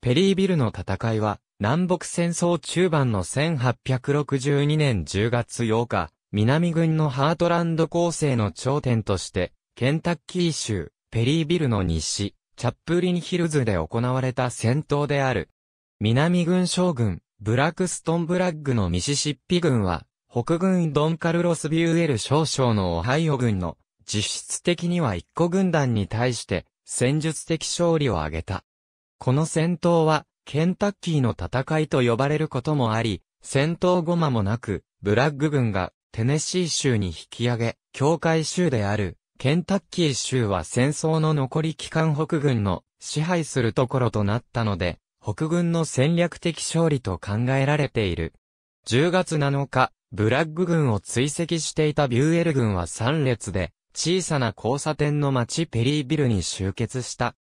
ペリービルの戦いは、南北戦争中盤の1862年10月8日、南軍のハートランド構成の頂点として、ケンタッキー州、ペリービルの西、チャップリンヒルズで行われた戦闘である。南軍将軍、ブラックストンブラッグのミシシッピ軍は、北軍ドンカルロス・ビューエル少将のオハイオ軍の、実質的には一個軍団に対して、戦術的勝利を挙げた。この戦闘は、ケンタッキーの戦いと呼ばれることもあり、戦闘後間もなく、ブラッグ軍がテネシー州に引き上げ、境界州であるケンタッキー州は戦争の残り期間北軍の支配するところとなったので、北軍の戦略的勝利と考えられている。10月7日、ブラッグ軍を追跡していたビューエル軍は3列で、小さな交差点の町ペリービルに集結した。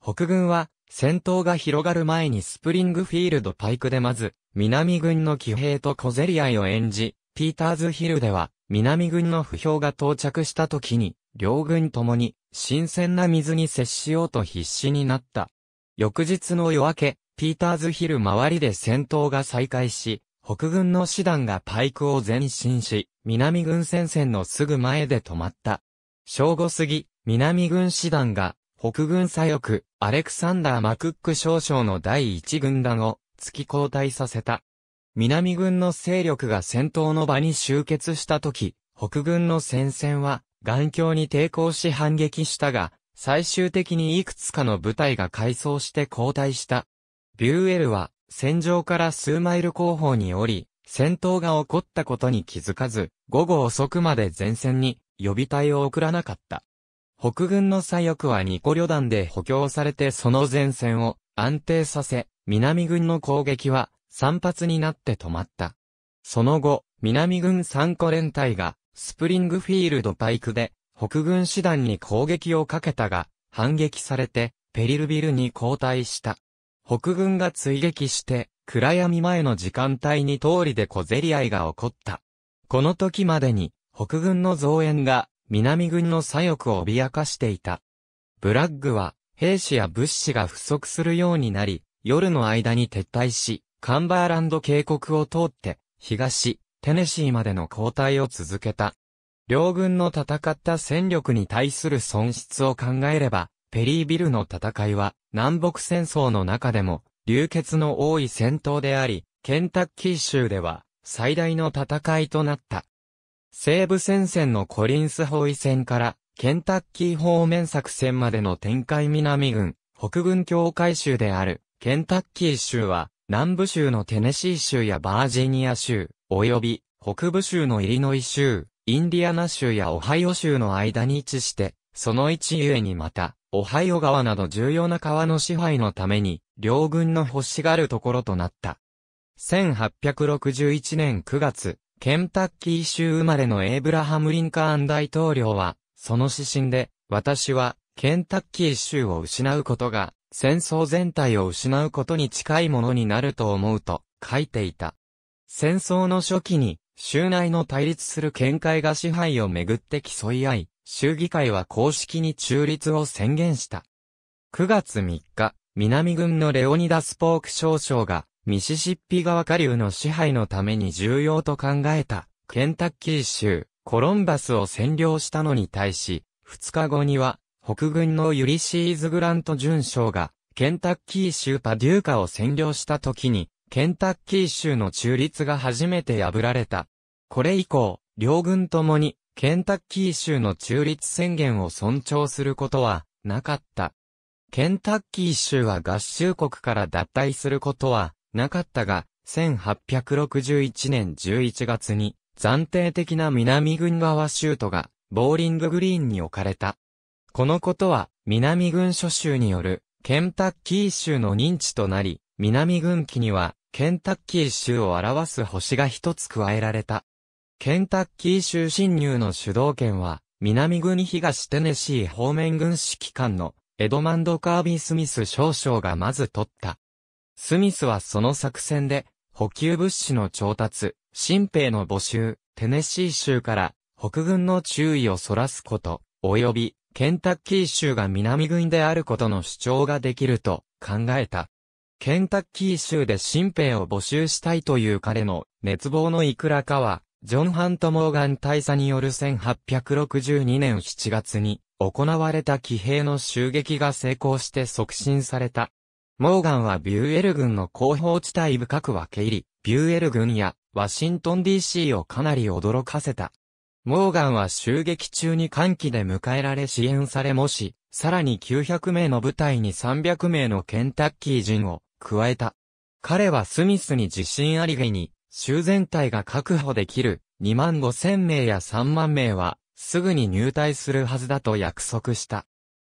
北軍は、戦闘が広がる前にスプリングフィールドパイクでまず、南軍の騎兵と小競り合いを演じ、ピーターズヒルでは、南軍の不評が到着した時に、両軍ともに、新鮮な水に接しようと必死になった。翌日の夜明け、ピーターズヒル周りで戦闘が再開し、北軍の師団がパイクを前進し、南軍戦線のすぐ前で止まった。正午過ぎ、南軍師団が、北軍左翼、アレクサンダー・マクック少将の第一軍団を突き交代させた。南軍の勢力が戦闘の場に集結した時、北軍の戦線は、眼鏡に抵抗し反撃したが、最終的にいくつかの部隊が改装して交代した。ビューエルは、戦場から数マイル後方に降り、戦闘が起こったことに気づかず、午後遅くまで前線に予備隊を送らなかった。北軍の左翼は2個旅団で補強されてその前線を安定させ、南軍の攻撃は散発になって止まった。その後、南軍3個連隊がスプリングフィールドパイクで北軍師団に攻撃をかけたが、反撃されてペリルビルに後退した。北軍が追撃して、暗闇前の時間帯に通りで小競り合いが起こった。この時までに、北軍の増援が南軍の左翼を脅かしていた。ブラッグは、兵士や物資が不足するようになり、夜の間に撤退し、カンバーランド渓谷を通って、東、テネシーまでの交代を続けた。両軍の戦った戦力に対する損失を考えれば、ペリービルの戦いは、南北戦争の中でも、流血の多い戦闘であり、ケンタッキー州では、最大の戦いとなった。西部戦線のコリンス包囲戦からケンタッキー方面作戦までの展開南軍、北軍境界州であるケンタッキー州は南部州のテネシー州やバージニア州、及び北部州のイリノイ州、インディアナ州やオハイオ州の間に位置して、その位置ゆえにまた、オハイオ川など重要な川の支配のために、両軍の欲しがるところとなった。1861年9月、ケンタッキー州生まれのエイブラハム・リンカーン大統領は、その指針で、私は、ケンタッキー州を失うことが、戦争全体を失うことに近いものになると思うと、書いていた。戦争の初期に、州内の対立する見解が支配をめぐって競い合い、州議会は公式に中立を宣言した。9月3日、南軍のレオニダス・ポーク少将が、ミシシッピ川下流の支配のために重要と考えた、ケンタッキー州、コロンバスを占領したのに対し、2日後には、北軍のユリシーズ・グラント巡将が、ケンタッキー州パデューカを占領した時に、ケンタッキー州の中立が初めて破られた。これ以降、両軍ともに、ケンタッキー州の中立宣言を尊重することは、なかった。ケンタッキー州は合衆国から脱退することは、なかったが、1861年11月に、暫定的な南軍側シュートが、ボーリンググリーンに置かれた。このことは、南軍諸州による、ケンタッキー州の認知となり、南軍機には、ケンタッキー州を表す星が一つ加えられた。ケンタッキー州侵入の主導権は、南軍東テネシー方面軍指揮官のエドマンド・カービー・スミス少将がまず取った。スミスはその作戦で、補給物資の調達、新兵の募集、テネシー州から北軍の注意をそらすこと、及び、ケンタッキー州が南軍であることの主張ができると考えた。ケンタッキー州で新兵を募集したいという彼の熱望のいくらかは、ジョン・ハント・モーガン大佐による1862年7月に行われた騎兵の襲撃が成功して促進された。モーガンはビューエル軍の後方地帯深く分け入り、ビューエル軍やワシントン DC をかなり驚かせた。モーガンは襲撃中に歓喜で迎えられ支援されもし、さらに900名の部隊に300名のケンタッキー人を加えた。彼はスミスに自信ありげに、州全体が確保できる2万5千名や3万名は、すぐに入隊するはずだと約束した。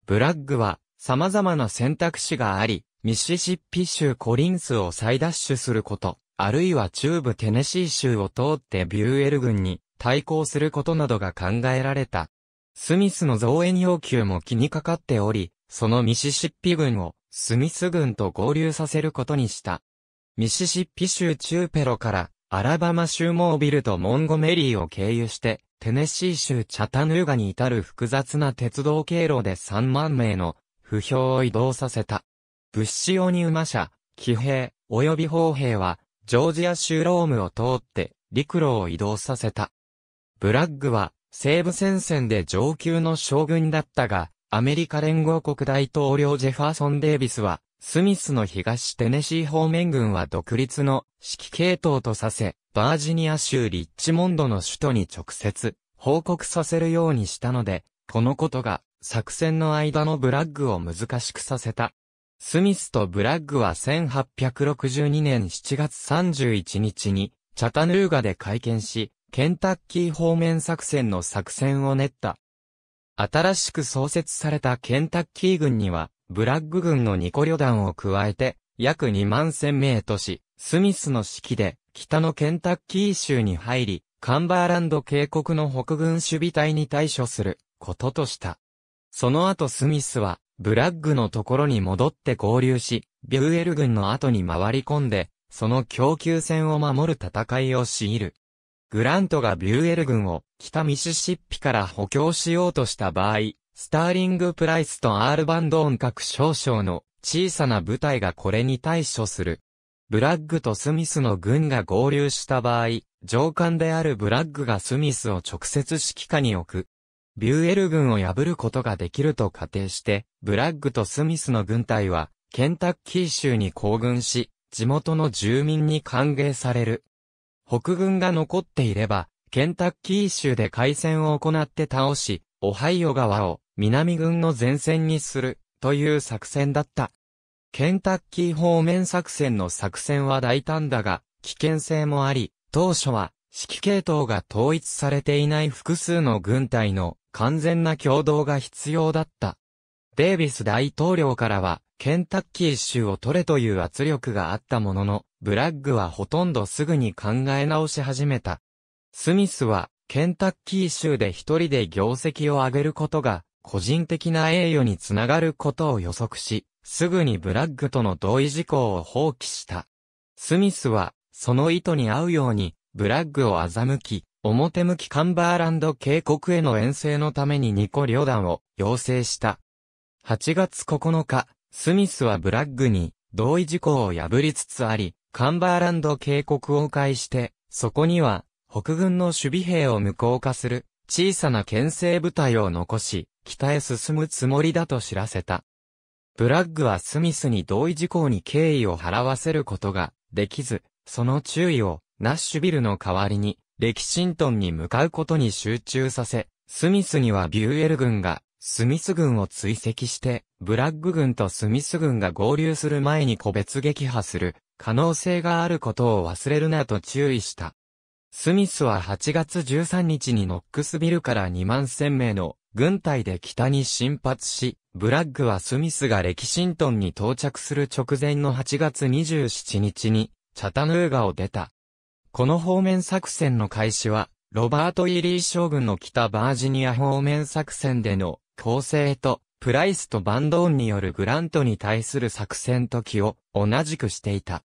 ブラッグは、様々な選択肢があり、ミシシッピ州コリンスを再ダッシュすること、あるいは中部テネシー州を通ってビューエル軍に対抗することなどが考えられた。スミスの増援要求も気にかかっており、そのミシシッピ軍をスミス軍と合流させることにした。ミシシッピ州中ペロからアラバマ州モービルとモンゴメリーを経由して、テネシー州チャタヌーガに至る複雑な鉄道経路で3万名の不評を移動させた。物資用に馬車、騎兵、及び砲兵は、ジョージア州ロームを通って、陸路を移動させた。ブラッグは、西部戦線で上級の将軍だったが、アメリカ連合国大統領ジェファーソン・デイビスは、スミスの東テネシー方面軍は独立の指揮系統とさせ、バージニア州リッチモンドの首都に直接報告させるようにしたので、このことが作戦の間のブラッグを難しくさせた。スミスとブラッグは1862年7月31日に、チャタヌーガで会見し、ケンタッキー方面作戦の作戦を練った。新しく創設されたケンタッキー軍には、ブラッグ軍の2個旅団を加えて、約2万千名都市、スミスの指揮で、北のケンタッキー州に入り、カンバーランド渓谷の北軍守備隊に対処する、こととした。その後スミスは、ブラッグのところに戻って合流し、ビューエル軍の後に回り込んで、その供給線を守る戦いを強いる。グラントがビューエル軍を北ミシシッピから補強しようとした場合、スターリング・プライスとアール・バンドーン各少将の小さな部隊がこれに対処する。ブラッグとスミスの軍が合流した場合、上官であるブラッグがスミスを直接指揮下に置く。ビューエル軍を破ることができると仮定して、ブラッグとスミスの軍隊は、ケンタッキー州に行軍し、地元の住民に歓迎される。北軍が残っていれば、ケンタッキー州で海戦を行って倒し、オハイオ川を南軍の前線にするという作戦だった。ケンタッキー方面作戦の作戦は大胆だが、危険性もあり、当初は指揮系統が統一されていない複数の軍隊の完全な共同が必要だった。デイビス大統領からは、ケンタッキー州を取れという圧力があったものの、ブラッグはほとんどすぐに考え直し始めた。スミスは、ケンタッキー州で一人で業績を上げることが、個人的な栄誉につながることを予測し、すぐにブラッグとの同意事項を放棄した。スミスは、その意図に合うように、ブラッグを欺き、表向きカンバーランド渓谷への遠征のために2個旅団を要請した。8月9日、スミスはブラッグに同意事項を破りつつあり、カンバーランド渓谷を迂回して、そこには北軍の守備兵を無効化する小さな牽制部隊を残し、北へ進むつもりだと知らせた。ブラッグはスミスに同意事項に敬意を払わせることができず、その注意をナッシュビルの代わりにレキシントンに向かうことに集中させ、スミスにはビューエル軍が、スミス軍を追跡して、ブラッグ軍とスミス軍が合流する前に個別撃破する可能性があることを忘れるなと注意した。スミスは8月13日にノックスビルから2万1000名の軍隊で北に進発し、ブラッグはスミスがレキシントンに到着する直前の8月27日に、チャタヌーガを出た。この方面作戦の開始は、ロバート・イリー将軍の北バージニア方面作戦での構成と、プライスとバンドーンによるグラントに対する作戦時を同じくしていた。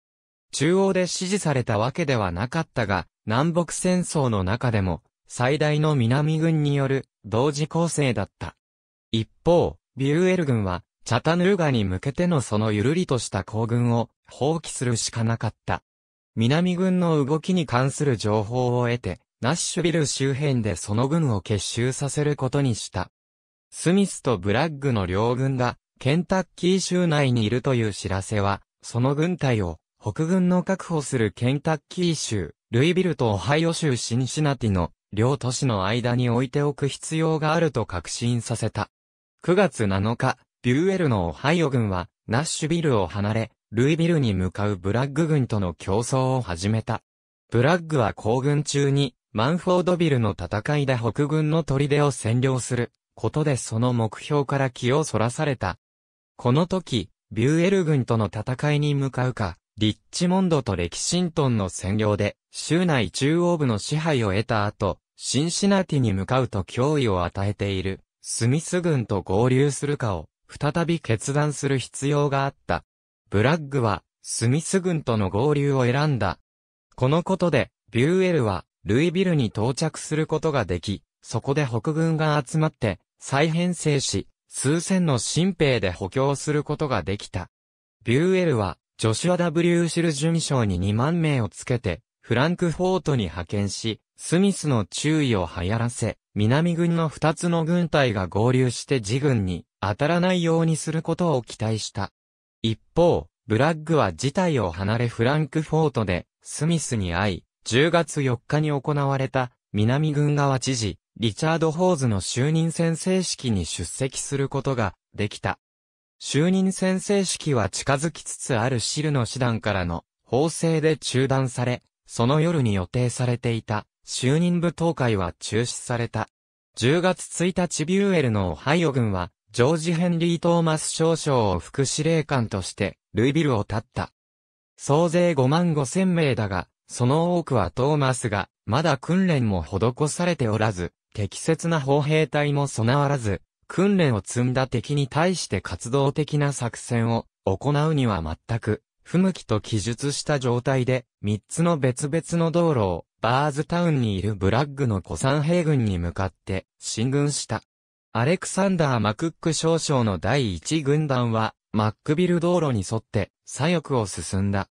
中央で支持されたわけではなかったが、南北戦争の中でも、最大の南軍による同時構成だった。一方、ビューエル軍は、チャタヌーガに向けてのそのゆるりとした行軍を放棄するしかなかった。南軍の動きに関する情報を得て、ナッシュビル周辺でその軍を結集させることにした。スミスとブラッグの両軍が、ケンタッキー州内にいるという知らせは、その軍隊を、北軍の確保するケンタッキー州、ルイビルとオハイオ州シンシナティの、両都市の間に置いておく必要があると確信させた。9月7日、ビューエルのオハイオ軍は、ナッシュビルを離れ、ルイビルに向かうブラッグ軍との競争を始めた。ブラッグは行軍中に、マンフォードビルの戦いで北軍の砦を占領する、ことでその目標から気をそらされた。この時、ビューエル軍との戦いに向かうか、リッチモンドとレキシントンの占領で、州内中央部の支配を得た後、シンシナティに向かうと脅威を与えている、スミス軍と合流するかを、再び決断する必要があった。ブラッグは、スミス軍との合流を選んだ。このことで、ビューエルは、ルイビルに到着することができ、そこで北軍が集まって、再編成し、数千の新兵で補強することができた。ビューエルは、ジョシュア・ W・ シル巡将に2万名をつけて、フランクフォートに派遣し、スミスの注意を流行らせ、南軍の2つの軍隊が合流して自軍に当たらないようにすることを期待した。一方、ブラッグは事態を離れフランクフォートで、スミスに会い、10月4日に行われた、南軍側知事、リチャード・ホーズの就任宣誓式に出席することが、できた。就任宣誓式は近づきつつあるシルの師団からの、法制で中断され、その夜に予定されていた、就任部東会は中止された。10月1日ビューエルのオハイオ軍は、ジョージ・ヘンリー・トーマス少将を副司令官として、ルイビルを立った。総勢5万5千名だが、その多くはトーマスが、まだ訓練も施されておらず、適切な砲兵隊も備わらず、訓練を積んだ敵に対して活動的な作戦を行うには全く不向きと記述した状態で、3つの別々の道路をバーズタウンにいるブラッグの古参兵軍に向かって進軍した。アレクサンダー・マクック少将の第一軍団は、マックビル道路に沿って、左翼を進んだ。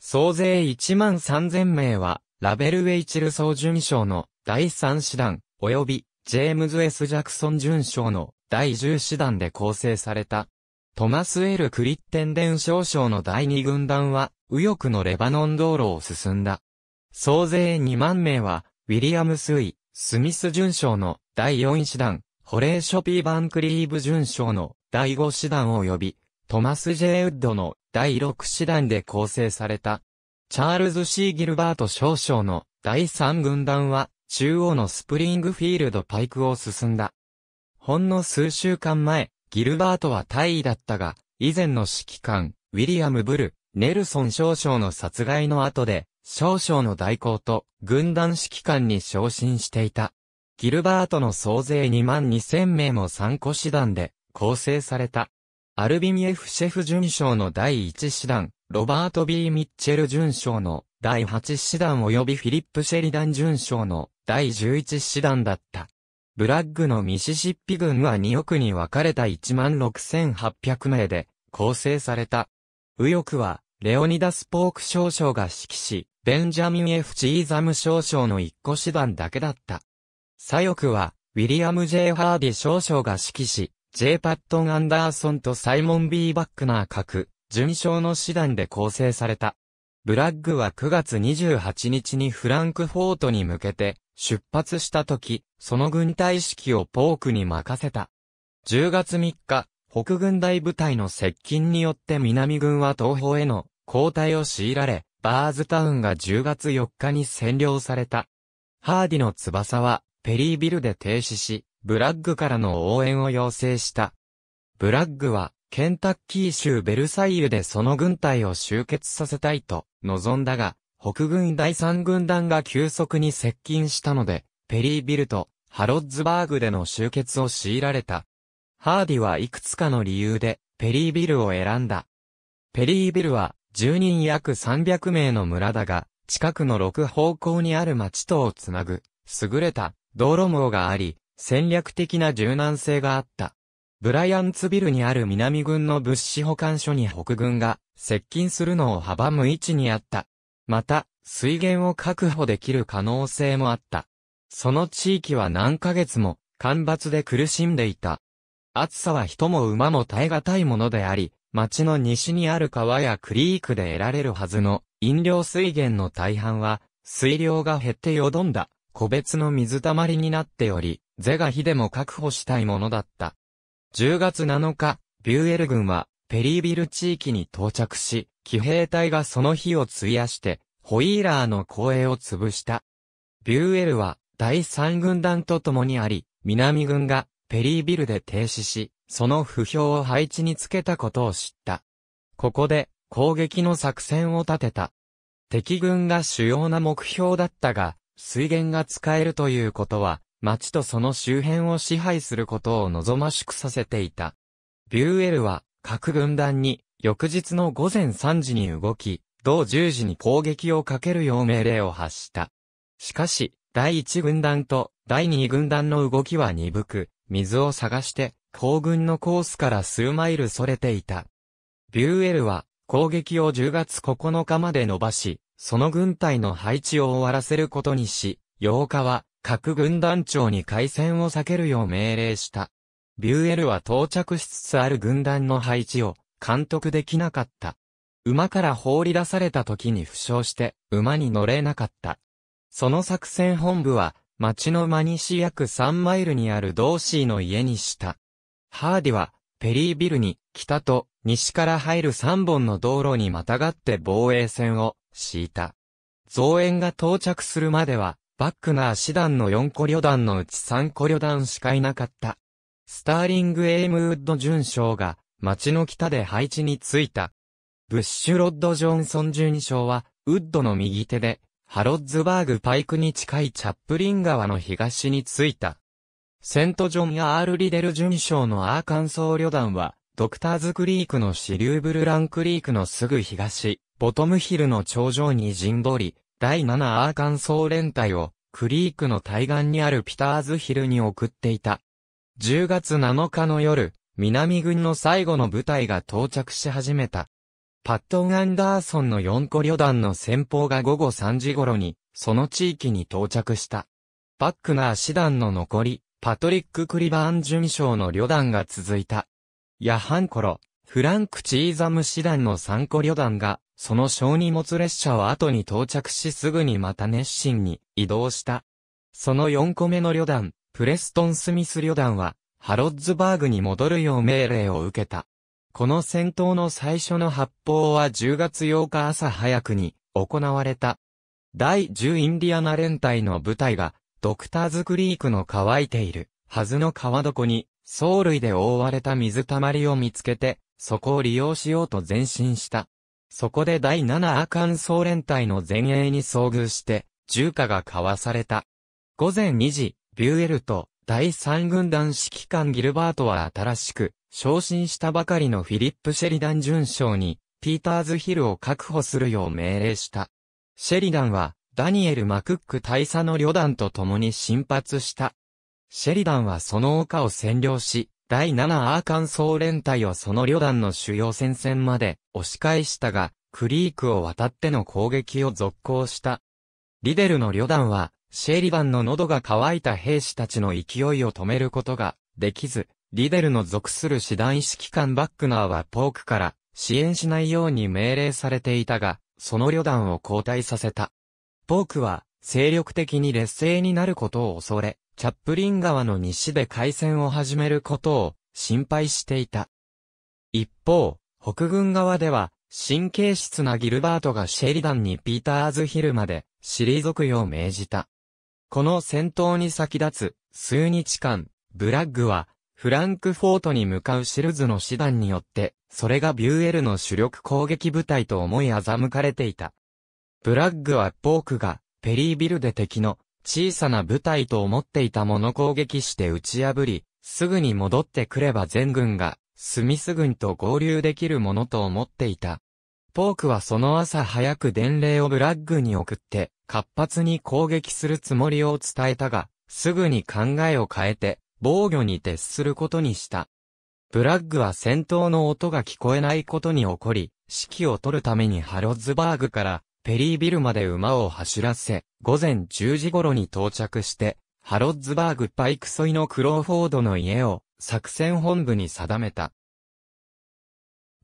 総勢1万3000名は、ラベル・ウェイチルソー将の第3師団、及び、ジェームズ・ S・ ジャクソン巡将の第10師団で構成された。トマス・エル・クリッテンデン少将の第2軍団は、右翼のレバノン道路を進んだ。総勢2万名は、ウィリアム・スイ、スミス巡将の第4師団、ホレーショ・ピー・バンクリーブ準将の第5師団及び、トマス・ジェイ・ウッドの第6師団で構成された、チャールズ・シー・ギルバート少将の第3軍団は、中央のスプリングフィールドパイクを進んだ。ほんの数週間前、ギルバートは大尉だったが、以前の指揮官、ウィリアム・ブル、ネルソン少将の殺害の後で、少将の代行と軍団指揮官に昇進していた。ギルバートの総勢2万2000名も3個師団で構成された。アルビミエフシェフ巡将の第1師団、ロバート・ B・ ミッチェル巡将の第8師団及びフィリップ・シェリダン巡将の第11師団だった。ブラッグのミシシッピ軍は2億に分かれた16,800名で構成された。右翼は、レオニダス・ポーク少将が指揮し、ベンジャミン・ F・ チーザム少将の1個師団だけだった。左翼は、ウィリアム・ J・ ハーディ少将が指揮し、J・ パットン・アンダーソンとサイモン・ B・ バックナー各、準将の師団で構成された。ブラッグは9月28日にフランクフォートに向けて出発した時、その軍隊指揮をポークに任せた。10月3日、北軍大部隊の接近によって南軍は東方への交代を強いられ、バーズタウンが10月4日に占領された。ハーディの翼はペリービルで停止し、ブラッグからの応援を要請した。ブラッグは、ケンタッキー州ベルサイユでその軍隊を集結させたいと望んだが、北軍第三軍団が急速に接近したので、ペリービルとハロッズバーグでの集結を強いられた。ハーディはいくつかの理由で、ペリービルを選んだ。ペリービルは、住人約300名の村だが、近くの6方向にある町とをつなぐ、優れた道路網があり、戦略的な柔軟性があった。ブライアンツビルにある南軍の物資保管所に北軍が接近するのを阻む位置にあった。また、水源を確保できる可能性もあった。その地域は何ヶ月も干ばつで苦しんでいた。暑さは人も馬も耐え難いものであり、町の西にある川やクリークで得られるはずの飲料水源の大半は水量が減ってよどんだ個別の水たまりになっており、是が非でも確保したいものだった。10月7日、ビューエル軍は、ペリービル地域に到着し、騎兵隊がその日を費やして、ホイーラーの公営を潰した。ビューエルは、第3軍団と共にあり、南軍が、ペリービルで停止し、その不評を配置につけたことを知った。ここで、攻撃の作戦を立てた。敵軍が主要な目標だったが、水源が使えるということは、町とその周辺を支配することを望ましくさせていた。ビューエルは、各軍団に、翌日の午前3時に動き、同10時に攻撃をかけるよう命令を発した。しかし、第1軍団と第2軍団の動きは鈍く、水を探して、行軍のコースから数マイル逸れていた。ビューエルは、攻撃を10月9日まで伸ばし、その軍隊の配置を終わらせることにし、8日は各軍団長に海戦を避けるよう命令した。ビューエルは到着しつつある軍団の配置を監督できなかった。馬から放り出された時に負傷して馬に乗れなかった。その作戦本部は町の真西約3マイルにあるドーシーの家にした。ハーディはペリービルに北と西から入る3本の道路にまたがって防衛線を敷いた。増援が到着するまでは、バックナー師団の4個旅団のうち3個旅団しかいなかった。スターリング・エイムウッド巡将が、町の北で配置についた。ブッシュ・ロッド・ジョンソン巡将は、ウッドの右手で、ハロッズバーグ・パイクに近いチャップリン川の東についた。セント・ジョンアール・リデル巡将のアーカンソー旅団は、ドクターズクリークの支流ブルランクリークのすぐ東、ボトムヒルの頂上に陣取り、第7アーカンソー連隊を、クリークの対岸にあるピターズヒルに送っていた。10月7日の夜、南軍の最後の部隊が到着し始めた。パットン・アンダーソンの4個旅団の先方が午後3時頃に、その地域に到着した。バックナー師団の残り、パトリック・クリバーン准将の旅団が続いた。やはんころ、フランク・チーザム師団の3個旅団が、その小荷物列車を後に到着しすぐにまた熱心に移動した。その4個目の旅団、プレストン・スミス旅団は、ハロッズバーグに戻るよう命令を受けた。この戦闘の最初の発砲は10月8日朝早くに行われた。第10インディアナ連隊の部隊が、ドクターズクリークの乾いているはずの川床に藻類で覆われた水たまりを見つけて、そこを利用しようと前進した。そこで第7アカン総連隊の前衛に遭遇して、重火が交わされた。午前2時、ビューエルと第3軍団指揮官ギルバートは新しく、昇進したばかりのフィリップ・シェリダン巡将に、ピーターズ・ヒルを確保するよう命令した。シェリダンは、ダニエル・マクック大佐の旅団と共に進発した。シェリダンはその丘を占領し、第7アーカンソー連隊をその旅団の主要戦線まで押し返したが、クリークを渡っての攻撃を続行した。リデルの旅団は、シェリダンの喉が渇いた兵士たちの勢いを止めることができず、リデルの属する師団指揮官バックナーはポークから支援しないように命令されていたが、その旅団を交代させた。ポークは精力的に劣勢になることを恐れ、チャップリン川の西で海戦を始めることを心配していた。一方、北軍側では、神経質なギルバートがシェリダンにピーターズヒルまで退くよう命じた。この戦闘に先立つ数日間、ブラッグはフランクフォートに向かうシルズの師団によって、それがビューエルの主力攻撃部隊と思い欺かれていた。ブラッグはポークがペリービルで敵の小さな部隊と思っていたもの攻撃して打ち破り、すぐに戻ってくれば全軍が、スミス軍と合流できるものと思っていた。ポークはその朝早く伝令をブラッグに送って、活発に攻撃するつもりを伝えたが、すぐに考えを変えて、防御に徹することにした。ブラッグは戦闘の音が聞こえないことに起こり、指揮を取るためにハロズバーグからペリービルまで馬を走らせ、午前10時頃に到着して、ハロッズバーグパイク沿いのクローフォードの家を作戦本部に定めた。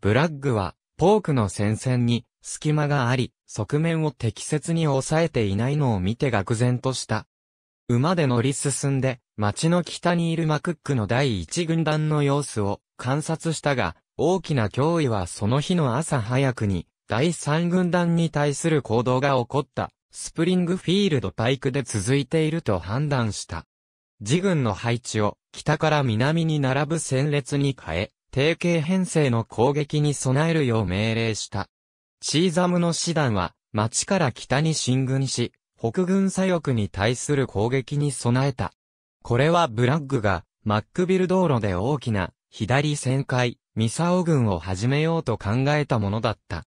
ブラッグは、ポークの戦線に隙間があり、側面を適切に抑えていないのを見て愕然とした。馬で乗り進んで、町の北にいるマクックの第一軍団の様子を観察したが、大きな脅威はその日の朝早くに第三軍団に対する行動が起こった、スプリングフィールドパイクで続いていると判断した。自軍の配置を北から南に並ぶ戦列に変え、定型編成の攻撃に備えるよう命令した。シーザムの師団は、町から北に進軍し、北軍左翼に対する攻撃に備えた。これはブラッグが、マックビル道路で大きな、左旋回、ミサオ軍を始めようと考えたものだった。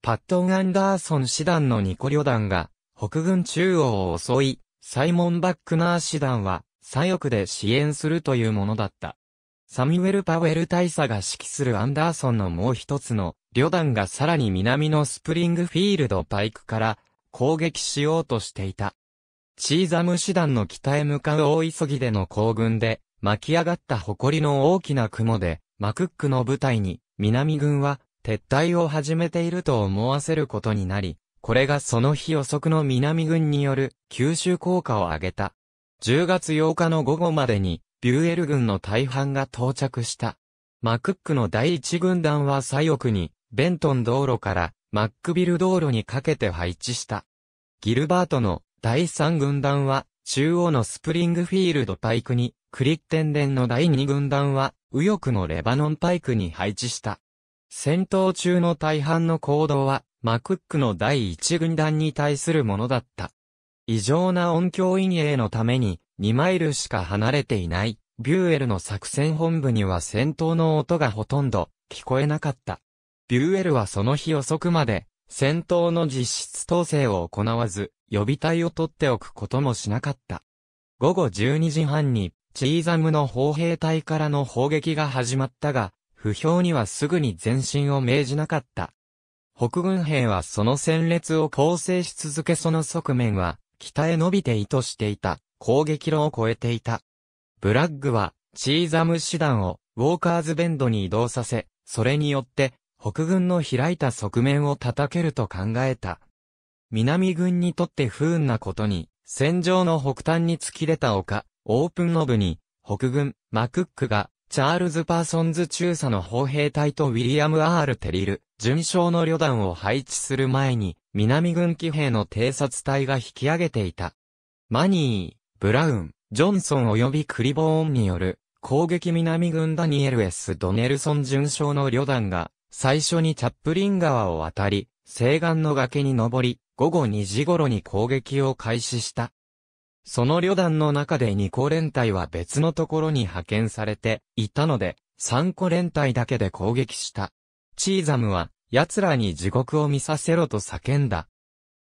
パットン・アンダーソン師団のニコ旅団が、北軍中央を襲い、サイモン・バックナー師団は、左翼で支援するというものだった。サミュエル・パウエル大佐が指揮するアンダーソンのもう一つの旅団がさらに南のスプリングフィールドパイクから攻撃しようとしていた。チーザム師団の北へ向かう大急ぎでの行軍で巻き上がった誇りの大きな雲でマクックの部隊に南軍は撤退を始めていると思わせることになり、これがその日予測の南軍による吸収効果を上げた。10月8日の午後までに、ビューエル軍の大半が到着した。マクックの第一軍団は左翼に、ベントン道路からマックビル道路にかけて配置した。ギルバートの第3軍団は、中央のスプリングフィールドパイクに、クリッテンデンの第2軍団は、右翼のレバノンパイクに配置した。戦闘中の大半の行動は、マクックの第一軍団に対するものだった。異常な音響陰影のために、2マイルしか離れていない、ビューエルの作戦本部には戦闘の音がほとんど、聞こえなかった。ビューエルはその日遅くまで、戦闘の実質統制を行わず、予備隊を取っておくこともしなかった。午後12時半に、チーザムの砲兵隊からの砲撃が始まったが、不評にはすぐに前進を命じなかった。北軍兵はその戦列を構成し続けその側面は、北へ伸びて意図していた、攻撃路を越えていた。ブラッグは、チーザム師団を、ウォーカーズベンドに移動させ、それによって、北軍の開いた側面を叩けると考えた。南軍にとって不運なことに、戦場の北端に突き出た丘、オープンノブに、北軍、マクックが、チャールズ・パーソンズ中佐の砲兵隊とウィリアム・アール・テリル、巡将の旅団を配置する前に、南軍騎兵の偵察隊が引き上げていた。マニー、ブラウン、ジョンソン及びクリボーンによる、攻撃南軍ダニエル・ S・ ドネルソン巡将の旅団が、最初にチャップリン川を渡り、西岸の崖に登り、午後2時頃に攻撃を開始した。その旅団の中で二個連隊は別のところに派遣されていたので、三個連隊だけで攻撃した。チーザムは、奴らに地獄を見させろと叫んだ。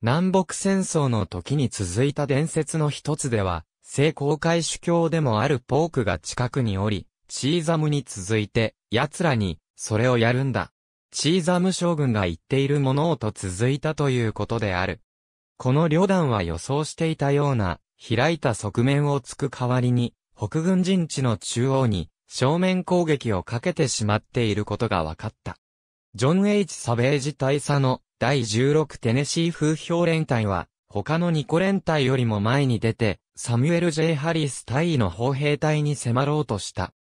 南北戦争の時に続いた伝説の一つでは、聖公開主教でもあるポークが近くにおり、チーザムに続いて、奴らに、それをやるんだ。チーザム将軍が言っているものをと続いたということである。この旅団は予想していたような、開いた側面を突く代わりに、北軍陣地の中央に正面攻撃をかけてしまっていることが分かった。ジョン・ H・ サベージ大佐の第16テネシー風評連隊は、他の2個連隊よりも前に出て、サミュエル・ J・ ハリス大尉の砲兵隊に迫ろうとした。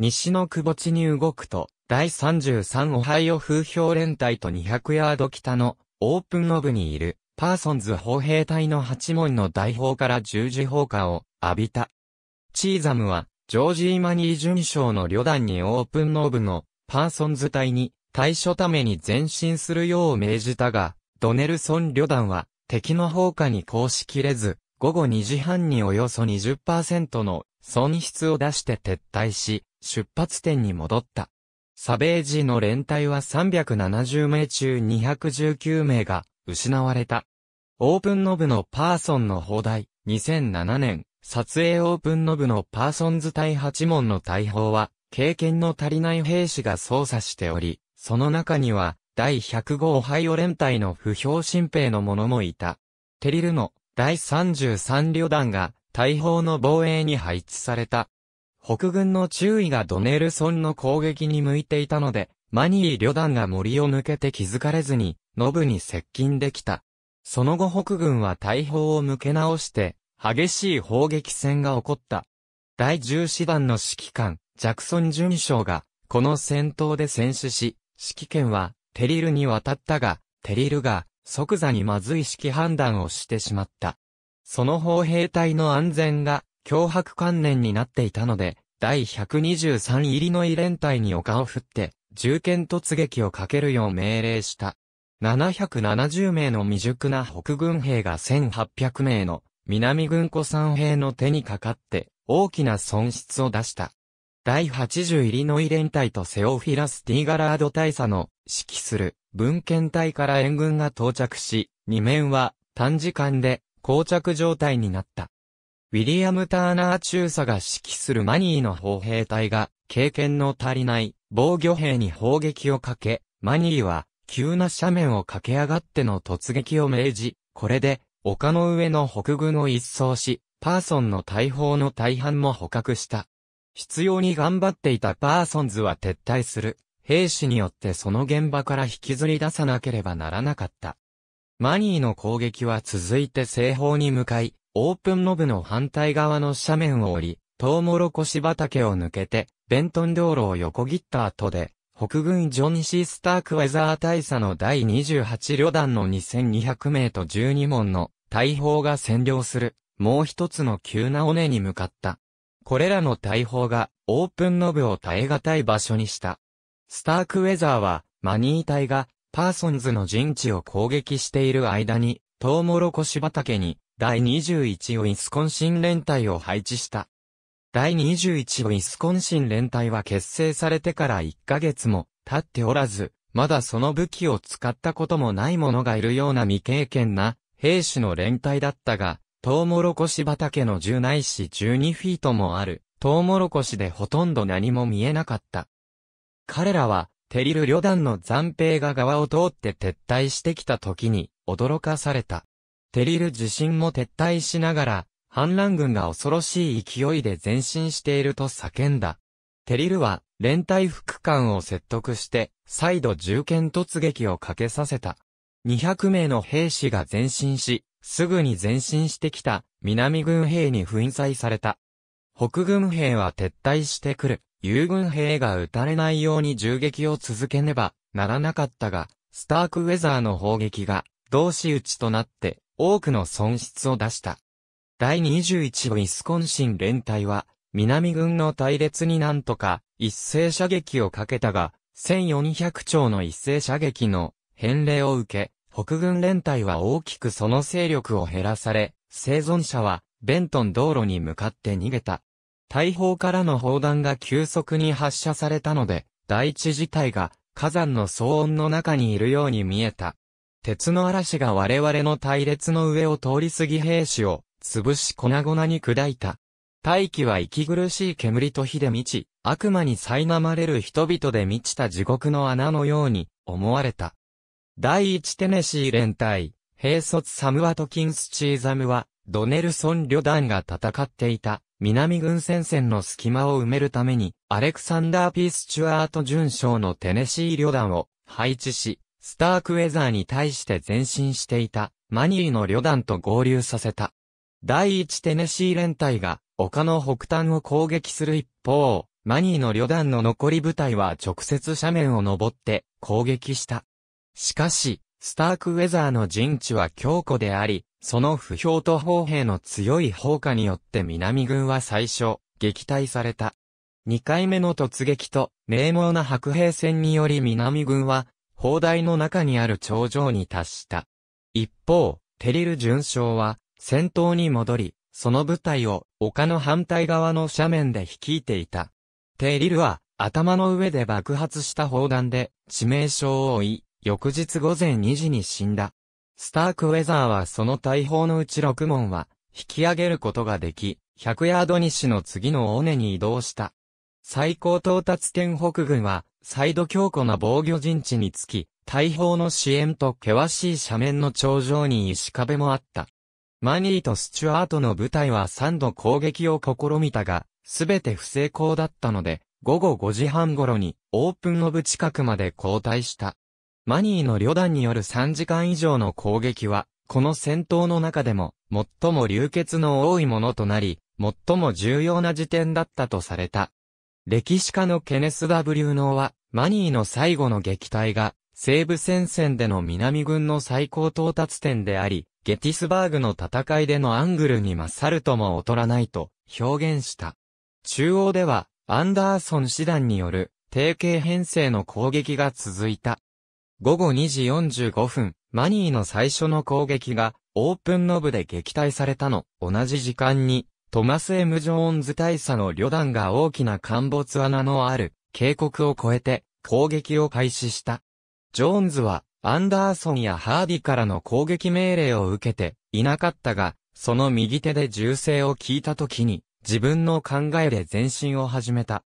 西の窪地に動くと、第33オハイオ風評連隊と200ヤード北のオープンオブにいるパーソンズ砲兵隊の八門の大砲から十字砲火を浴びた。チーザムは、ジョージー・マニー巡将の旅団にオープンノーブのパーソンズ隊に対処ために前進するよう命じたが、ドネルソン旅団は敵の砲火に抗しきれず、午後2時半におよそ20%の損失を出して撤退し、出発点に戻った。サベージの連隊は370名中219名が失われた。オープンノブのパーソンの放題、2007年、撮影オープンノブのパーソンズ対八門の大砲は、経験の足りない兵士が操作しており、その中には、第105ハイオ連隊の不評新兵の者もいた。テリルの第33旅団が大砲の防衛に配置された。北軍の注意がドネルソンの攻撃に向いていたので、マニー旅団が森を抜けて気づかれずに、ノブに接近できた。その後北軍は大砲を向け直して、激しい砲撃戦が起こった。第10師団の指揮官、ジャクソン准将が、この戦闘で戦死し、指揮権は、テリルに渡ったが、テリルが、即座にまずい指揮判断をしてしまった。その砲兵隊の安全が、脅迫観念になっていたので、第123入りの遺連隊に丘を振って、銃剣突撃をかけるよう命令した。770名の未熟な北軍兵が1800名の南軍古参兵の手にかかって大きな損失を出した。第80イリノイ連隊とセオフィラス・ティーガラード大佐の指揮する文献隊から援軍が到着し、2面は短時間で膠着状態になった。ウィリアム・ターナー中佐が指揮するマニーの砲兵隊が経験の足りない防御兵に砲撃をかけ、マニーは急な斜面を駆け上がっての突撃を命じ、これで、丘の上の北軍を一掃し、パーソンの大砲の大半も捕獲した。必要に頑張っていたパーソンズは撤退する。兵士によってその現場から引きずり出さなければならなかった。マニーの攻撃は続いて西方に向かい、オープンノブの反対側の斜面を降り、トウモロコシ畑を抜けて、ベントン道路を横切った後で、北軍ジョン・シー・スターク・ウェザー大佐の第28旅団の2200名と12門の大砲が占領する、もう一つの急な尾根に向かった。これらの大砲が、オープンノブを耐え難い場所にした。スターク・ウェザーは、マニー隊が、パーソンズの陣地を攻撃している間に、トウモロコシ畑に、第21ウィスコンシン連隊を配置した。第21ウィスコンシン連隊は結成されてから1ヶ月も経っておらず、まだその武器を使ったこともない者がいるような未経験な兵士の連隊だったが、トウモロコシ畑の10ないし12フィートもある、トウモロコシでほとんど何も見えなかった。彼らは、テリル旅団の残兵が側を通って撤退してきた時に、驚かされた。テリル自身も撤退しながら、反乱軍が恐ろしい勢いで前進していると叫んだ。テリルは、連隊副官を説得して、再度銃剣突撃をかけさせた。200名の兵士が前進し、すぐに前進してきた、南軍兵に粉砕された。北軍兵は撤退してくる。友軍兵が撃たれないように銃撃を続けねばならなかったが、スタークウェザーの砲撃が同士討ちとなって多くの損失を出した。第21部イスコンシン連隊は、南軍の隊列になんとか、一斉射撃をかけたが、1400丁の一斉射撃の返礼を受け、北軍連隊は大きくその勢力を減らされ、生存者はベントン道路に向かって逃げた。大砲からの砲弾が急速に発射されたので、第一自体が火山の騒音の中にいるように見えた。鉄の嵐が我々の隊列の上を通り過ぎ兵士を潰し粉々に砕いた。大気は息苦しい煙と火で満ち、悪魔に苛まれる人々で満ちた地獄の穴のように思われた。第一テネシー連隊、兵卒サムワトキンスチーザムは、ドネルソン旅団が戦っていた、南軍戦線の隙間を埋めるために、アレクサンダー・ピースチュアート準将のテネシー旅団を配置し、スタークウェザーに対して前進していた、マニーの旅団と合流させた。第一テネシー連隊が丘の北端を攻撃する一方、マニーの旅団の残り部隊は直接斜面を登って攻撃した。しかし、スタークウェザーの陣地は強固であり、その不評と砲兵の強い砲火によって南軍は最初、撃退された。2回目の突撃と、名門な白兵戦により南軍は、砲台の中にある頂上に達した。一方、テリル巡将は、戦闘に戻り、その部隊を丘の反対側の斜面で率いていた。テイリルは頭の上で爆発した砲弾で致命傷を負い、翌日午前2時に死んだ。スタークウェザーはその大砲のうち6門は引き上げることができ、100ヤード西の次の尾根に移動した。最高到達点北軍は再度強固な防御陣地につき、大砲の支援と険しい斜面の頂上に石壁もあった。マニーとスチュアートの部隊は3度攻撃を試みたが、すべて不成功だったので、午後5時半頃にオープンオブ近くまで後退した。マニーの旅団による3時間以上の攻撃は、この戦闘の中でも、最も流血の多いものとなり、最も重要な時点だったとされた。歴史家のケネス・ダブリューノーは、マニーの最後の撃退が、西部戦線での南軍の最高到達点であり、ゲティスバーグの戦いでのアングルに勝るとも劣らないと表現した。中央では、アンダーソン師団による、定型編成の攻撃が続いた。午後2時45分、マニーの最初の攻撃が、オープンノブで撃退されたの。同じ時間に、トマス・エム・ジョーンズ大佐の旅団が大きな陥没穴のある、渓谷を越えて、攻撃を開始した。ジョーンズは、アンダーソンやハーディからの攻撃命令を受けていなかったが、その右手で銃声を聞いた時に、自分の考えで前進を始めた。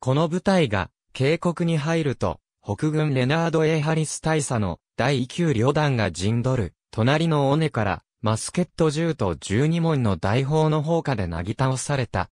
この部隊が、警告に入ると、北軍レナード・エハリス大佐の第9旅団が陣取る、隣の尾根から、マスケット銃と12門の大砲の砲火でなぎ倒された。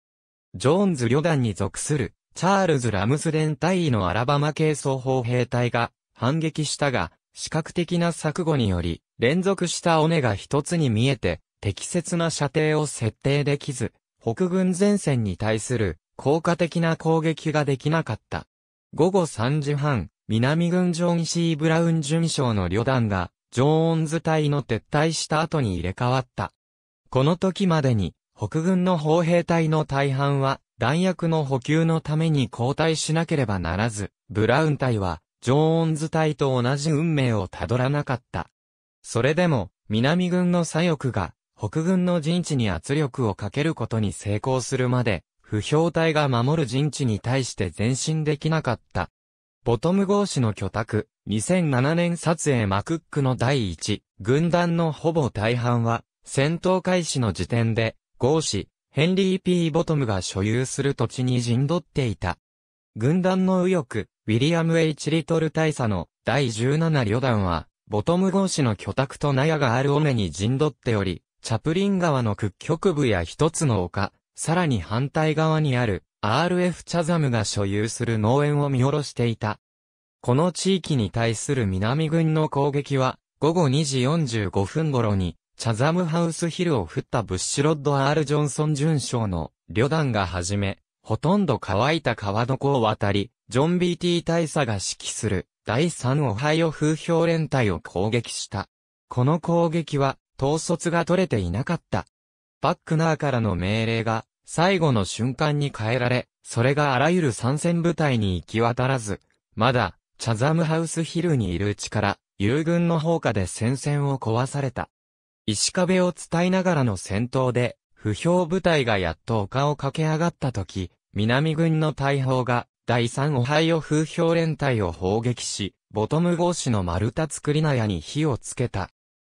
ジョーンズ旅団に属する、チャールズ・ラムスデン大尉のアラバマ系総砲兵隊が、反撃したが、視覚的な錯誤により、連続した尾根が一つに見えて、適切な射程を設定できず、北軍前線に対する効果的な攻撃ができなかった。午後3時半、南軍ジョン・シー・ブラウン巡将の旅団が、ジョーンズ隊の撤退した後に入れ替わった。この時までに、北軍の砲兵隊の大半は、弾薬の補給のために交代しなければならず、ブラウン隊は、ジョーンズ隊と同じ運命をたどらなかった。それでも、南軍の左翼が、北軍の陣地に圧力をかけることに成功するまで、不評隊が守る陣地に対して前進できなかった。ボトム号誌の居宅、2007年撮影マクックの第一、軍団のほぼ大半は、戦闘開始の時点で、号誌、ヘンリー・ P・ ボトムが所有する土地に陣取っていた。軍団の右翼、ウィリアム・ H・ リトル大佐の第17旅団は、ボトム号市の居宅と納屋がある尾根に陣取っており、チャプリン川の屈曲部や一つの丘、さらに反対側にある RF チャザムが所有する農園を見下ろしていた。この地域に対する南軍の攻撃は、午後2時45分頃に、チャザムハウスヒルを降ったブッシュロッド・ R・ ジョンソン巡将の旅団が始め、ほとんど乾いた川床を渡り、ジョン BT 大佐が指揮する第3オハイオ風評連隊を攻撃した。この攻撃は統率が取れていなかった。バックナーからの命令が最後の瞬間に変えられ、それがあらゆる参戦部隊に行き渡らず、まだ、チャザムハウスヒルにいるうちから、友軍の砲火で戦線を壊された。石壁を伝いながらの戦闘で、不評部隊がやっと丘を駆け上がった時、南軍の大砲が、第3オハイオ風評連隊を砲撃し、ボトム号士の丸太作り納屋に火をつけた。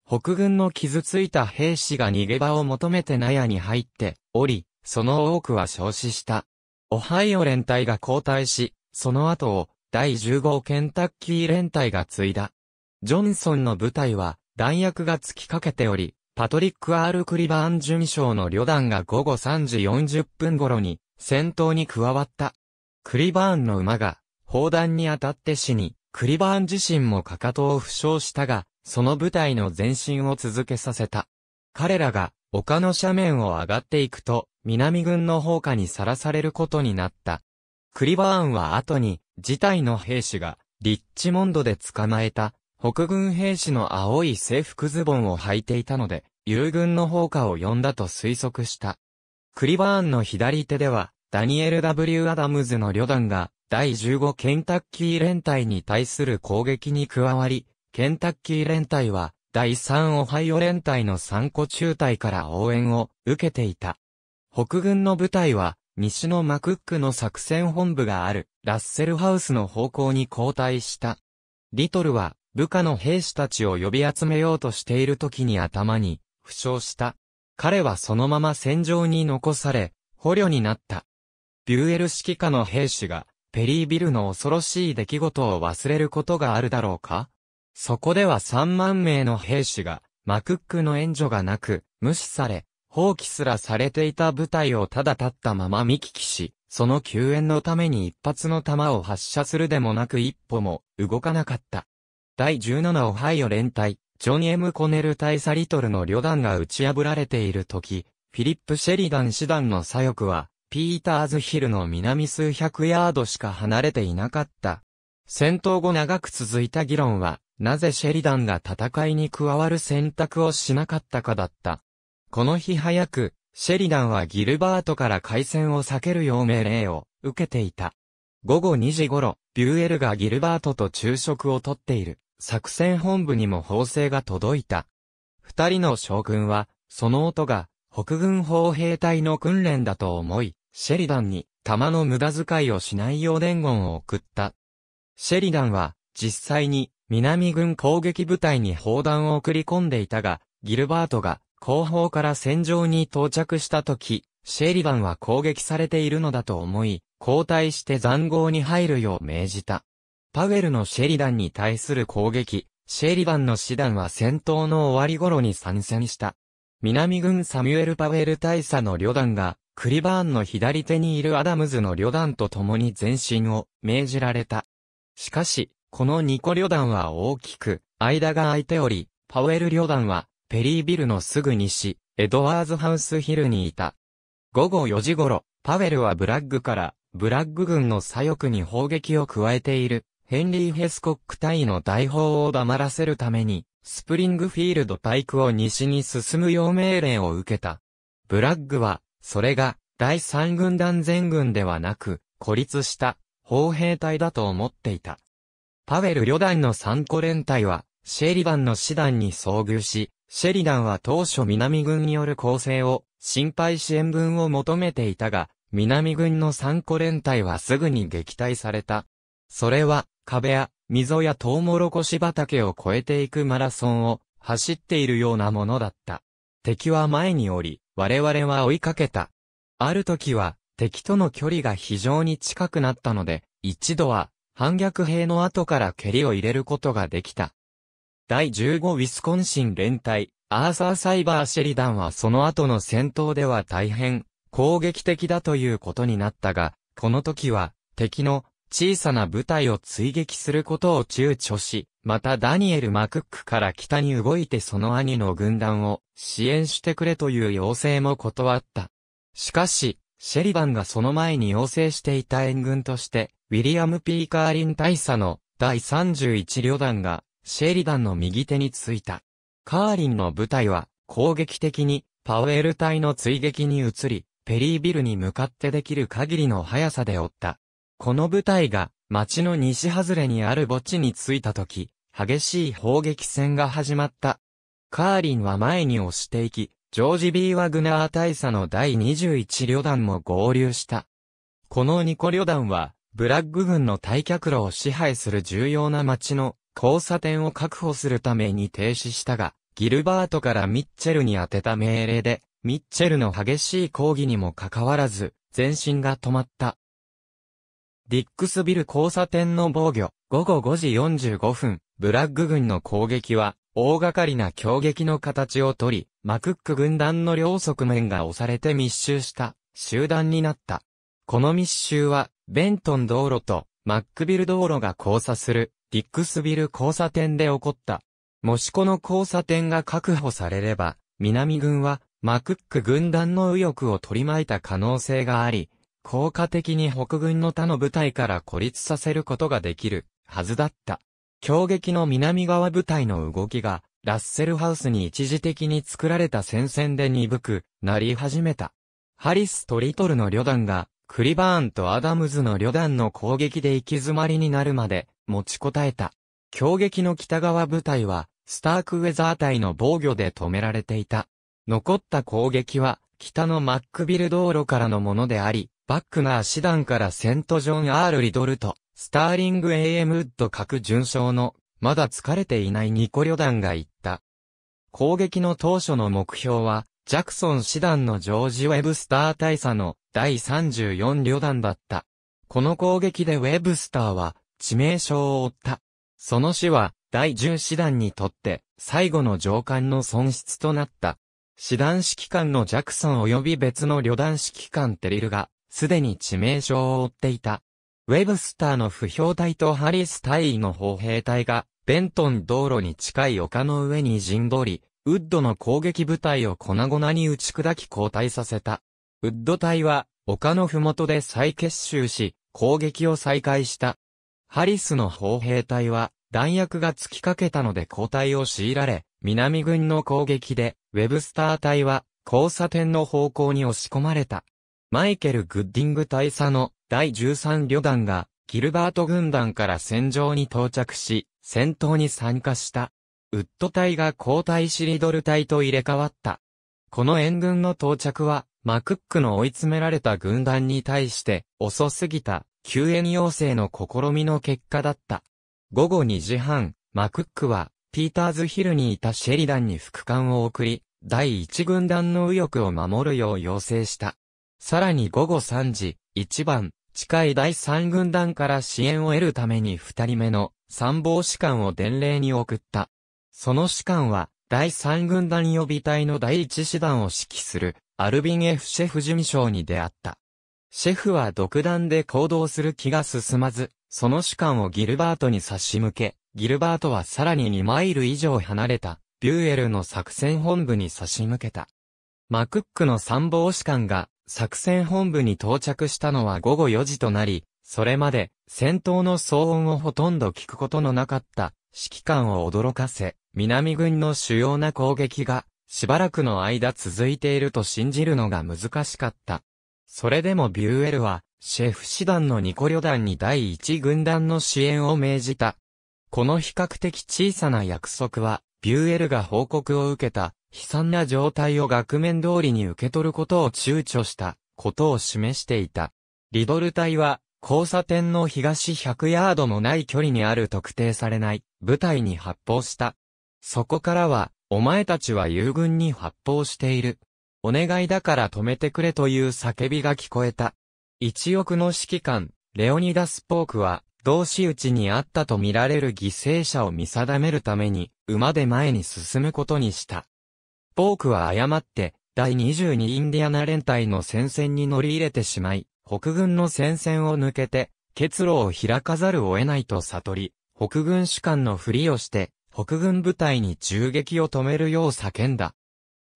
北軍の傷ついた兵士が逃げ場を求めて納屋に入っており、その多くは焼死した。オハイオ連隊が交代し、その後を第15ケンタッキー連隊が継いだ。ジョンソンの部隊は弾薬が突きかけており、パトリック・アール・クリバーン巡将の旅団が午後3時40分頃に戦闘に加わった。クリバーンの馬が、砲弾に当たって死に、クリバーン自身もかかとを負傷したが、その部隊の前進を続けさせた。彼らが、丘の斜面を上がっていくと、南軍の砲火にさらされることになった。クリバーンは後に、自体の兵士が、リッチモンドで捕まえた、北軍兵士の青い制服ズボンを履いていたので、友軍の砲火を呼んだと推測した。クリバーンの左手では、ダニエル・ W・ アダムズの旅団が、第15ケンタッキー連隊に対する攻撃に加わり、ケンタッキー連隊は、第3オハイオ連隊の3個中隊から応援を受けていた。北軍の部隊は、西のマクックの作戦本部がある、ラッセルハウスの方向に後退した。リトルは、部下の兵士たちを呼び集めようとしている時に頭に、負傷した。彼はそのまま戦場に残され、捕虜になった。ビューエル指揮下の兵士が、ペリービルの恐ろしい出来事を忘れることがあるだろうかそこでは3万名の兵士が、マクックの援助がなく、無視され、放棄すらされていた部隊をただ立ったまま見聞きし、その救援のために一発の弾を発射するでもなく一歩も動かなかった。第17オハイオ連隊、ジョン・ M・ コネル大佐リトルの旅団が打ち破られている時、フィリップ・シェリダン師団の左翼は、ピーターズヒルの南数百ヤードしか離れていなかった。戦闘後長く続いた議論は、なぜシェリダンが戦いに加わる選択をしなかったかだった。この日早く、シェリダンはギルバートから回戦を避けるよう命令を受けていた。午後2時頃、ビューエルがギルバートと昼食をとっている作戦本部にも砲声が届いた。二人の将軍は、その音が北軍砲兵隊の訓練だと思い、シェリダンに、弾の無駄遣いをしないよう伝言を送った。シェリダンは、実際に、南軍攻撃部隊に砲弾を送り込んでいたが、ギルバートが、後方から戦場に到着した時、シェリダンは攻撃されているのだと思い、交代して残壕に入るよう命じた。パウエルのシェリダンに対する攻撃、シェリダンの師団は戦闘の終わり頃に参戦した。南軍サミュエル・パウエル大佐の旅団が、クリバーンの左手にいるアダムズの旅団と共に前進を命じられた。しかし、このニコ旅団は大きく、間が空いており、パウエル旅団は、ペリービルのすぐ西、エドワーズハウスヒルにいた。午後4時頃、パウエルはブラッグから、ブラッグ軍の左翼に砲撃を加えている、ヘンリー・ヘスコック隊の大砲を黙らせるために、スプリングフィールドパイクを西に進むよう命令を受けた。ブラッグは、それが、第三軍団全軍ではなく、孤立した、砲兵隊だと思っていた。パウェル旅団の三個連隊は、シェリダンの師団に遭遇し、シェリダンは当初南軍による攻勢を、心配支援分を求めていたが、南軍の三個連隊はすぐに撃退された。それは、壁や、溝やトウモロコシ畑を越えていくマラソンを、走っているようなものだった。敵は前におり、我々は追いかけた。ある時は、敵との距離が非常に近くなったので、一度は、反逆兵の後から蹴りを入れることができた。第15ウィスコンシン連隊、アーサー・サイバー・シェリダンはその後の戦闘では大変、攻撃的だということになったが、この時は、敵の小さな部隊を追撃することを躊躇し、またダニエル・マクックから北に動いてその兄の軍団を支援してくれという要請も断った。しかし、シェリバンがその前に要請していた援軍として、ウィリアム・ピーカーリン大佐の第31旅団がシェリバンの右手についた。カーリンの部隊は攻撃的にパウエル隊の追撃に移り、ペリービルに向かってできる限りの速さで追った。この部隊が町の西外れにある墓地に着いた時、激しい砲撃戦が始まった。カーリンは前に押していき、ジョージ・ビー・ワグナー大佐の第21旅団も合流した。この2個旅団は、ブラッグ軍の退却路を支配する重要な町の交差点を確保するために停止したが、ギルバートからミッチェルに宛てた命令で、ミッチェルの激しい抗議にもかかわらず、前進が止まった。ディックスビル交差点の防御、午後5時45分、ブラッグ軍の攻撃は、大掛かりな強撃の形をとり、マクック軍団の両側面が押されて密集した、集団になった。この密集は、ベントン道路と、マックビル道路が交差する、ディックスビル交差点で起こった。もしこの交差点が確保されれば、南軍は、マクック軍団の右翼を取り巻いた可能性があり、効果的に北軍の他の部隊から孤立させることができるはずだった。強撃の南側部隊の動きが、ラッセルハウスに一時的に作られた戦線で鈍くなり始めた。ハリスとリトルの旅団が、クリバーンとアダムズの旅団の攻撃で行き詰まりになるまで持ちこたえた。強撃の北側部隊は、スタークウェザー隊の防御で止められていた。残った攻撃は、北のマックビル道路からのものであり、バックナー師団からセントジョン・アール・リドルと、スターリング・エイエム・ウッド各巡将の、まだ疲れていないニコ旅団が言った。攻撃の当初の目標は、ジャクソン師団のジョージ・ウェブスター大佐の第34旅団だった。この攻撃でウェブスターは致命傷を負った。その死は第10師団にとって最後の上官の損失となった。師団指揮官のジャクソン及び別の旅団指揮官テリルがすでに致命傷を負っていた。ウェブスターの不評隊とハリス隊の砲兵隊が、ベントン道路に近い丘の上に陣取り、ウッドの攻撃部隊を粉々に打ち砕き交代させた。ウッド隊は、丘の麓で再結集し、攻撃を再開した。ハリスの砲兵隊は、弾薬が尽きかけたので交代を強いられ、南軍の攻撃で、ウェブスター隊は、交差点の方向に押し込まれた。マイケル・グッディング大佐の第13旅団がギルバート軍団から戦場に到着し、戦闘に参加した。ウッド隊が交代しリドル隊と入れ替わった。この援軍の到着は、マクックの追い詰められた軍団に対して遅すぎた救援要請の試みの結果だった。午後2時半、マクックはピーターズヒルにいたシェリダンに副官を送り、第1軍団の右翼を守るよう要請した。さらに午後3時、1番、近い第3軍団から支援を得るために2人目の参謀士官を伝令に送った。その士官は、第3軍団予備隊の第1師団を指揮する、アルビン F シェフ事務所に出会った。シェフは独断で行動する気が進まず、その士官をギルバートに差し向け、ギルバートはさらに2マイル以上離れた、ビューエルの作戦本部に差し向けた。マクックの参謀士官が、作戦本部に到着したのは午後4時となり、それまで戦闘の騒音をほとんど聞くことのなかった指揮官を驚かせ、南軍の主要な攻撃がしばらくの間続いていると信じるのが難しかった。それでもビューエルはシェフ師団のニコ旅団に第一軍団の支援を命じた。この比較的小さな約束は、ビューエルが報告を受けた悲惨な状態を額面通りに受け取ることを躊躇したことを示していた。リドル隊は、交差点の東100ヤードもない距離にある特定されない部隊に発砲した。そこからは、お前たちは友軍に発砲している。お願いだから止めてくれという叫びが聞こえた。一億の指揮官、レオニダス・ポークは、同志討ちにあったと見られる犠牲者を見定めるために、馬で前に進むことにした。ポークは誤って、第22インディアナ連隊の戦線に乗り入れてしまい、北軍の戦線を抜けて、結露を開かざるを得ないと悟り、北軍主官のふりをして、北軍部隊に銃撃を止めるよう叫んだ。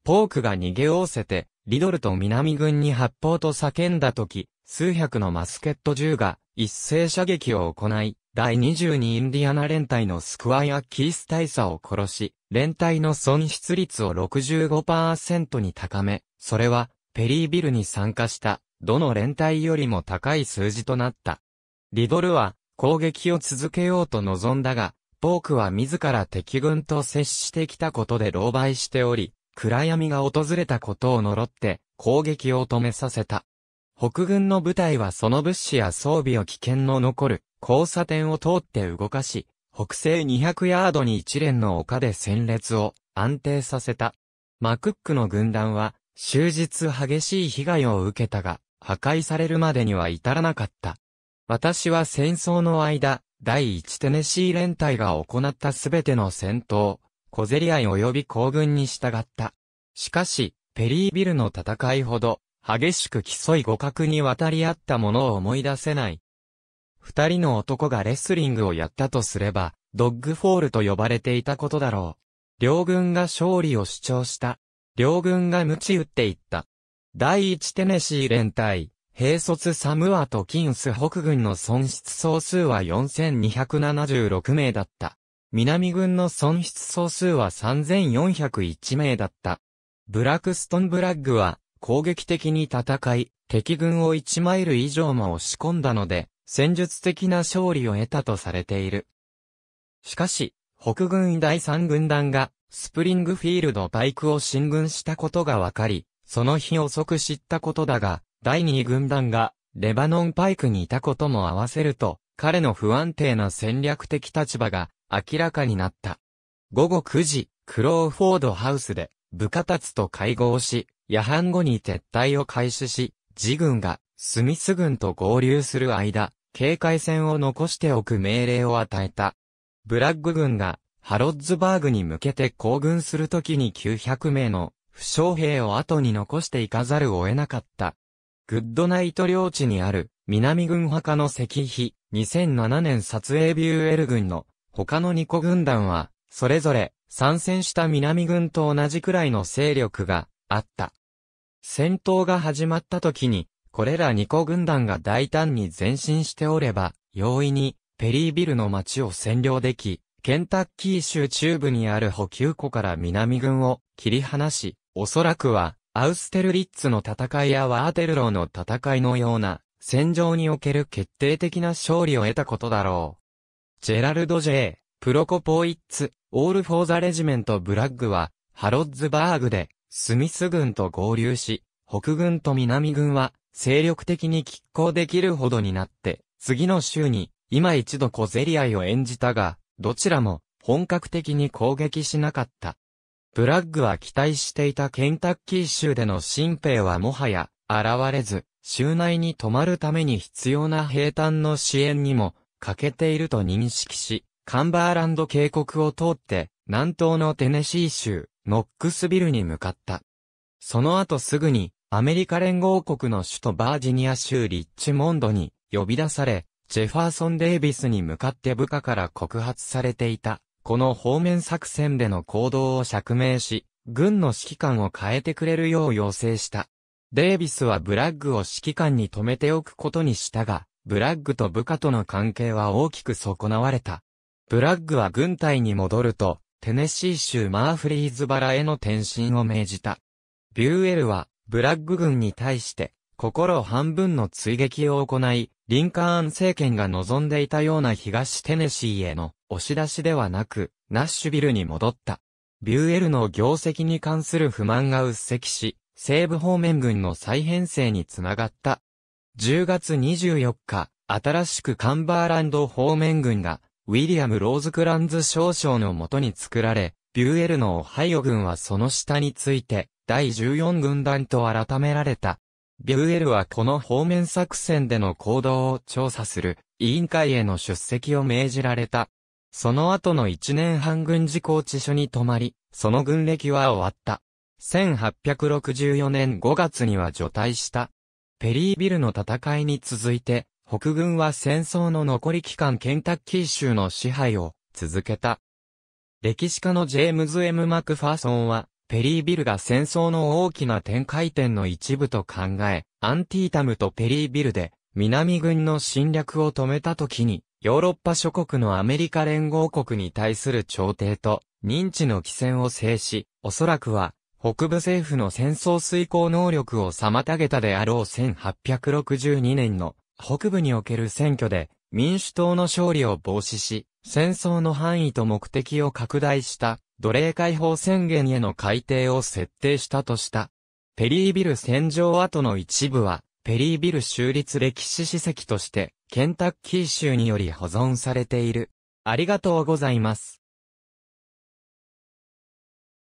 ポークが逃げおおせて、リドルと南軍に発砲と叫んだ時、数百のマスケット銃が一斉射撃を行い、第22インディアナ連隊のスクワイア・キース大佐を殺し、連隊の損失率を65%に高め、それは、ペリービルに参加した、どの連隊よりも高い数字となった。リドルは、攻撃を続けようと望んだが、ポークは自ら敵軍と接してきたことで狼狽しており、暗闇が訪れたことを呪って、攻撃を止めさせた。北軍の部隊はその物資や装備を危険の残る交差点を通って動かし、北西200ヤードに一連の丘で戦列を安定させた。マクックの軍団は、終日激しい被害を受けたが、破壊されるまでには至らなかった。私は戦争の間、第一テネシー連隊が行ったすべての戦闘、小競り合い及び行軍に従った。しかし、ペリービルの戦いほど、激しく競い互角に渡り合ったものを思い出せない。二人の男がレスリングをやったとすれば、ドッグフォールと呼ばれていたことだろう。両軍が勝利を主張した。両軍が鞭打っていった。第一テネシー連隊、兵卒サムアとキンス北軍の損失総数は4276名だった。南軍の損失総数は3401名だった。ブラックストンブラッグは攻撃的に戦い、敵軍を1マイル以上も押し込んだので、戦術的な勝利を得たとされている。しかし、北軍第三軍団が、スプリングフィールドパイクを進軍したことが分かり、その日遅く知ったことだが、第二軍団が、レバノンパイクにいたことも合わせると、彼の不安定な戦略的立場が明らかになった。午後9時、クローフォードハウスで、部下たちと会合し、夜半後に撤退を開始し、自軍がスミス軍と合流する間、警戒線を残しておく命令を与えた。ブラッグ軍がハロッズバーグに向けて行軍するときに900名の負傷兵を後に残していかざるを得なかった。グッドナイト領地にある南軍墓の石碑、2007年撮影ビューエル軍の他の2個軍団は、それぞれ参戦した南軍と同じくらいの勢力があった。戦闘が始まった時にこれら2個軍団が大胆に前進しておれば、容易に、ペリービルの町を占領でき、ケンタッキー州中部にある補給庫から南軍を切り離し、おそらくは、アウステルリッツの戦いやワーテルローの戦いのような、戦場における決定的な勝利を得たことだろう。ジェラルド・ジェ J. プロコポイッツ、オール・フォー・ザ・レジメント・ブラッグは、ハロッズバーグで、スミス軍と合流し、北軍と南軍は、精力的に拮抗できるほどになって、次の週に、今一度小競り合いを演じたが、どちらも本格的に攻撃しなかった。ブラッグは期待していたケンタッキー州での新兵はもはや現れず、州内に泊まるために必要な兵隊の支援にも欠けていると認識し、カンバーランド渓谷を通って南東のテネシー州ノックスビルに向かった。その後すぐにアメリカ連合国の首都バージニア州リッチモンドに呼び出され、ジェファーソン・デイビスに向かって部下から告発されていた、この方面作戦での行動を釈明し、軍の指揮官を変えてくれるよう要請した。デイビスはブラッグを指揮官に止めておくことにしたが、ブラッグと部下との関係は大きく損なわれた。ブラッグは軍隊に戻ると、テネシー州マーフリーズバラへの転身を命じた。ビューエルは、ブラッグ軍に対して、心半分の追撃を行い、リンカーン政権が望んでいたような東テネシーへの押し出しではなく、ナッシュビルに戻った。ビューエルの業績に関する不満が鬱積し、西部方面軍の再編成につながった。10月24日、新しくカンバーランド方面軍が、ウィリアム・ローズクランズ少将のもとに作られ、ビューエルのオハイオ軍はその下について、第14軍団と改められた。ビューエルはこの方面作戦での行動を調査する委員会への出席を命じられた。その後の1年半軍事拘置所に泊まり、その軍歴は終わった。1864年5月には除隊した。ペリービルの戦いに続いて、北軍は戦争の残り期間ケンタッキー州の支配を続けた。歴史家のジェームズ・ M・ マクファーソンは、ペリービルが戦争の大きな展開点の一部と考え、アンティータムとペリービルで南軍の侵略を止めた時に、ヨーロッパ諸国のアメリカ連合国に対する調停と認知の起戦を制し、おそらくは北部政府の戦争遂行能力を妨げたであろう1862年の北部における選挙で民主党の勝利を防止し、戦争の範囲と目的を拡大した奴隷解放宣言への改定を設定したとした。ペリービル戦場跡の一部は、ペリービル州立歴史史跡として、ケンタッキー州により保存されている。ありがとうございます。